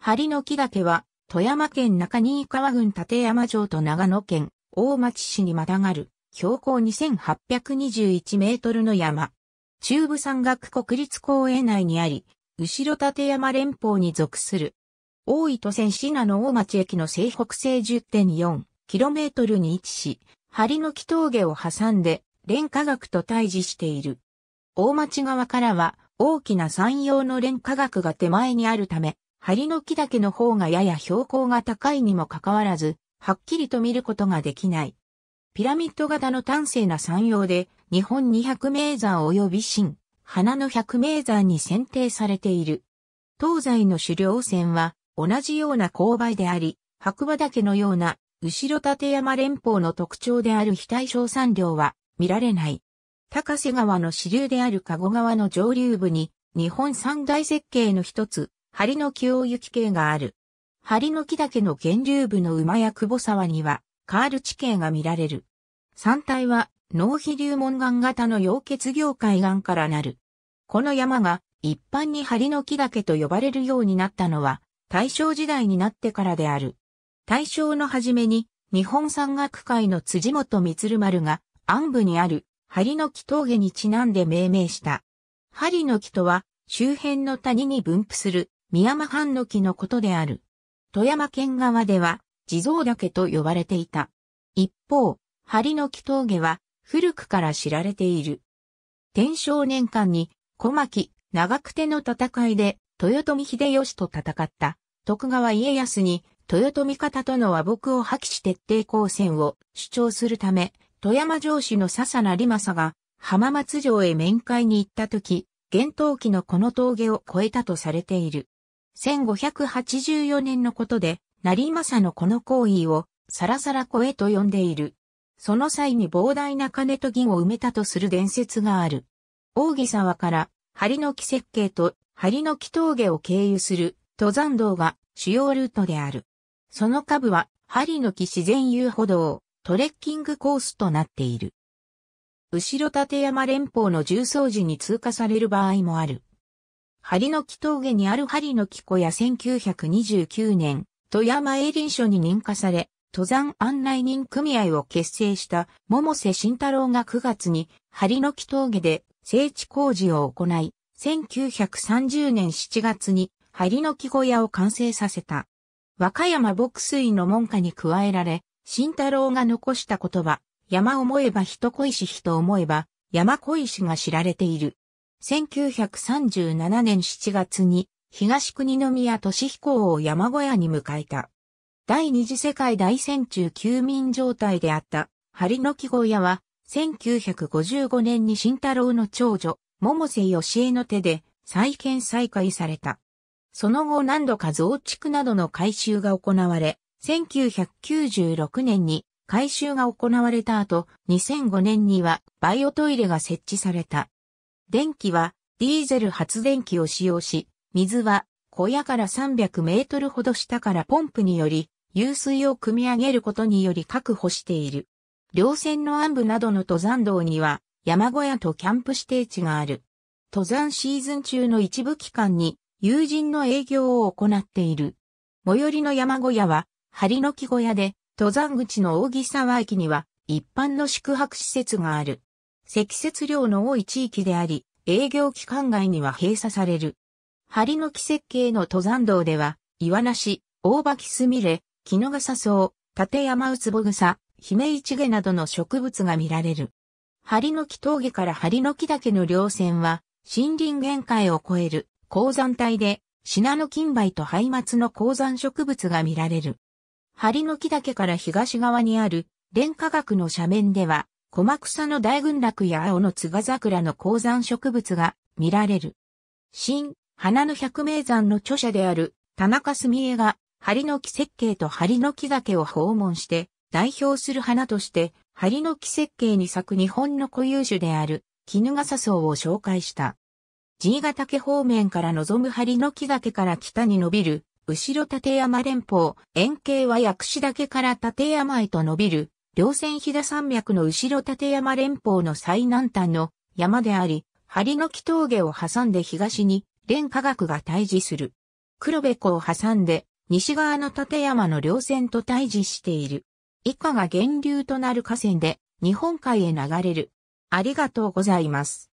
針の木岳は、富山県中新川郡立山城と長野県大町市にまたがる、標高2821メートルの山。中部山岳国立公園内にあり、後ろ立山連峰に属する。大糸線品名の大町駅の西北西1 0 4トルに位置し、針の木峠を挟んで、連科学と対峙している。大町側からは、大きな山陽の連科学が手前にあるため、針の木岳の方がやや標高が高いにもかかわらず、はっきりと見ることができない。ピラミッド型の端正な山陽で、日本200名山及び新、花の100名山に選定されている。東西の狩猟船は同じような勾配であり、白馬岳のような後ろ立山連峰の特徴である非対称産量は見られない。高瀬川の支流である加護川の上流部に日本三大絶景の一つ、針の木大雪系がある。針の木岳の源流部の馬や久保沢には、カール地形が見られる。山体は、脳皮流門岩型の溶血業海岸からなる。この山が、一般に針の木岳と呼ばれるようになったのは、大正時代になってからである。大正の初めに、日本山岳会の辻元光丸が、暗部にある、針の木峠にちなんで命名した。針の木とは、周辺の谷に分布する宮山藩の木のことである。富山県側では、地蔵岳と呼ばれていた。一方、針の木峠は、古くから知られている。天正年間に、小牧、長久手の戦いで、豊臣秀吉と戦った、徳川家康に、豊臣方との和睦を破棄し徹底抗戦を主張するため、富山城主の笹成政が、浜松城へ面会に行った時、厳冬期のこの峠を越えたとされている。1584年のことで、成政のこの行為を、さらさら声と呼んでいる。その際に膨大な金と銀を埋めたとする伝説がある。大木沢から、針の木設計と針の木峠を経由する登山道が主要ルートである。その下部は、針の木自然遊歩道、トレッキングコースとなっている。後ろ立山連峰の重装時に通過される場合もある。針の木峠にある針の木小屋1929年、富山営林書に認可され、登山案内人組合を結成した桃瀬慎太郎が9月に、針の木峠で整地工事を行い、1930年7月に針の木小屋を完成させた。和歌山牧水の門下に加えられ、慎太郎が残した言葉、山思えば人恋し人思えば、山恋しが知られている。1937年7月に東国宮俊彦を山小屋に迎えた。第二次世界大戦中休眠状態であった、針ノ木小屋は、1955年に慎太郎の長女、百瀬義恵の手で再建再開された。その後何度か増築などの改修が行われ、1996年に改修が行われた後、2005年にはバイオトイレが設置された。電気はディーゼル発電機を使用し、水は小屋から300メートルほど下からポンプにより、湧水を汲み上げることにより確保している。稜線の暗部などの登山道には、山小屋とキャンプ指定地がある。登山シーズン中の一部期間に、友人の営業を行っている。最寄りの山小屋は、張の木小屋で、登山口の大木沢駅には、一般の宿泊施設がある。積雪量の多い地域であり、営業期間外には閉鎖される。針の木設計の登山道では、岩梨、大垣すみれ、木の笠草、立山うつぼ草、姫一毛などの植物が見られる。針の木峠から針の木岳の稜線は、森林限界を超える高山帯で、品の金梅とハイマツの高山植物が見られる。針の木岳から東側にある、蓮科学の斜面では、小草の大群落や青の津賀桜の高山植物が見られる。新、花の百名山の著者である田中澄江が、針の木設計と針の木酒を訪問して、代表する花として、針の木設計に咲く日本の固有種である、絹笠草を紹介した。新潟家方面から望む針の木岳から北に伸びる、後ろ立山連峰、円形は薬師岳から立山へと伸びる、稜線飛騨山脈の後ろ立山連峰の最南端の山であり、針の木峠を挟んで東に、連科学が対峙する。黒部湖を挟んで、西側の立山の稜線と対峙している。以下が源流となる河川で、日本海へ流れる。ありがとうございます。